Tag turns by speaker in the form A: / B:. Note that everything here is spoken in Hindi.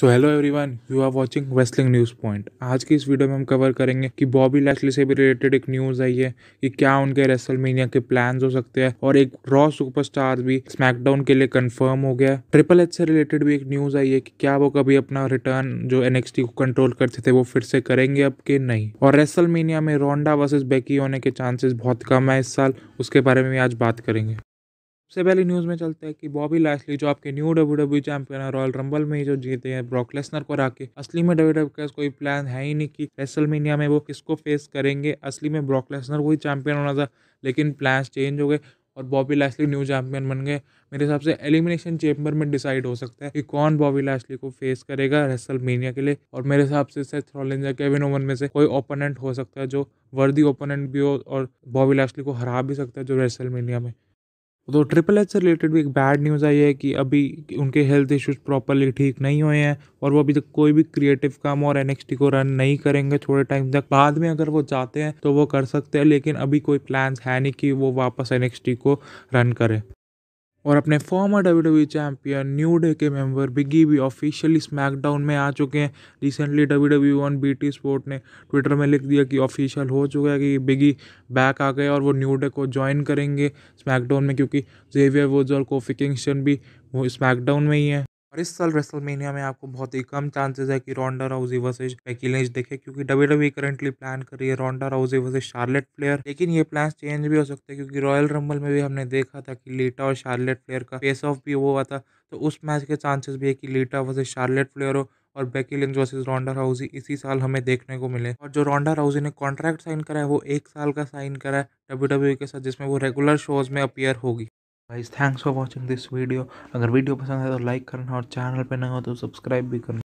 A: so hello everyone you are watching wrestling news point आज की इस वीडियो में हम कवर करेंगे कि बॉबी लैशली से भी रिलेटेड एक न्यूज़ आई है कि क्या उनके रेसलमेनिया के प्लान हो सकते हैं और एक रॉ सुपरस्टार भी स्मैकडाउन के लिए कंफर्म हो गया ट्रिपल एच से रिलेटेड भी एक न्यूज़ आई है कि क्या वो कभी अपना रिटर्न जो एनएक्सटी को कंट्रोल करते थे वो फिर से करेंगे अब के नहीं और रेसलमेनिया में रोंडा वर्सेज बेकी होने के चांसेस बहुत कम है इस साल उसके बारे में भी आज बात करेंगे सबसे पहले न्यूज़ में चलते हैं कि बॉबी लाइसली जो आपके न्यू डब्ल्यू डब्ल्यू चैंपियन है रॉयल रंबल में ही जो जीते हैं ब्रॉक लेसनर को हरा के असली में डब्ल्यू डब्ल्यू e का कोई प्लान है ही नहीं कि रेसलमेनिया में वो किसको फेस करेंगे असली में ब्रॉक लेसनर को ही चैंपियन होना था लेकिन प्लान चेंज हो गए और बॉबी लैसली न्यू चैंपियन बन गए मेरे हिसाब से एलिमिनेशन चैम्बर में डिसाइड हो सकता है कि कौन बॉबी लैसली को फेस करेगा मीनिया के लिए और मेरे हिसाब से सेथ रॉलिंस या केविन ओवन में से कोई ओपोनेंट हो सकता है जो वर्दी ओपोनेंट भी हो और बॉबी लैसली को हरा भी सकता है जो मीनिया में तो ट्रिपल एच से रिलेटेड भी एक बैड न्यूज़ आई है कि अभी उनके हेल्थ इश्यूज प्रॉपरली ठीक नहीं हुए हैं और वो अभी तक कोई भी क्रिएटिव काम और एन को रन नहीं करेंगे थोड़े टाइम तक बाद में अगर वो चाहते हैं तो वो कर सकते हैं लेकिन अभी कोई प्लान्स है नहीं कि वो वापस एन को रन करें और अपने former W W champion New Day के मेंबर बिगी भी ऑफिशियली स्मैकडाउन में आ चुके हैं recently W W on B T sport ने ट्विटर में लिख दिया कि ऑफिशियल हो चुका है कि बिगी बैक आ गए और वो न्यू डे को ज्वाइन करेंगे स्मैकडाउन में क्योंकि जेवियर वोज और कोफिकिंगशन भी वो स्मैकडाउन में ही है और इस साल रेसलमेनिया में आपको बहुत ही कम चांसेस है कि Ronda Rousey versus Becky Lynch क्योंकि डब्ल्यू करेंटली प्लान कर रही है Ronda Rousey versus Charlotte Flair लेकिन ये प्लान चेंज भी हो सकते हैं क्योंकि रॉयल रंबल में भी हमने देखा था कि लीटा और शार्लेट फ्लेयर का फेस ऑफ भी हुआ था तो उस मैच के चांसेस भी है कि लीटा वर्सेज शार्लेट फ्लेयर हो और Becky Lynch versus Ronda Rousey इसी साल हमें देखने को मिले और जो रोंडा राउजी ने कॉन्ट्रैक्ट साइन करा है वो एक साल का साइन करा है डब्ल्यू e के साथ जिसमें वो रेगुलर शोज में अपियर होगी guys thanks for watching this video अगर वीडियो पसंद आए तो लाइक करना और चैनल पे नए हो तो सब्सक्राइब भी करना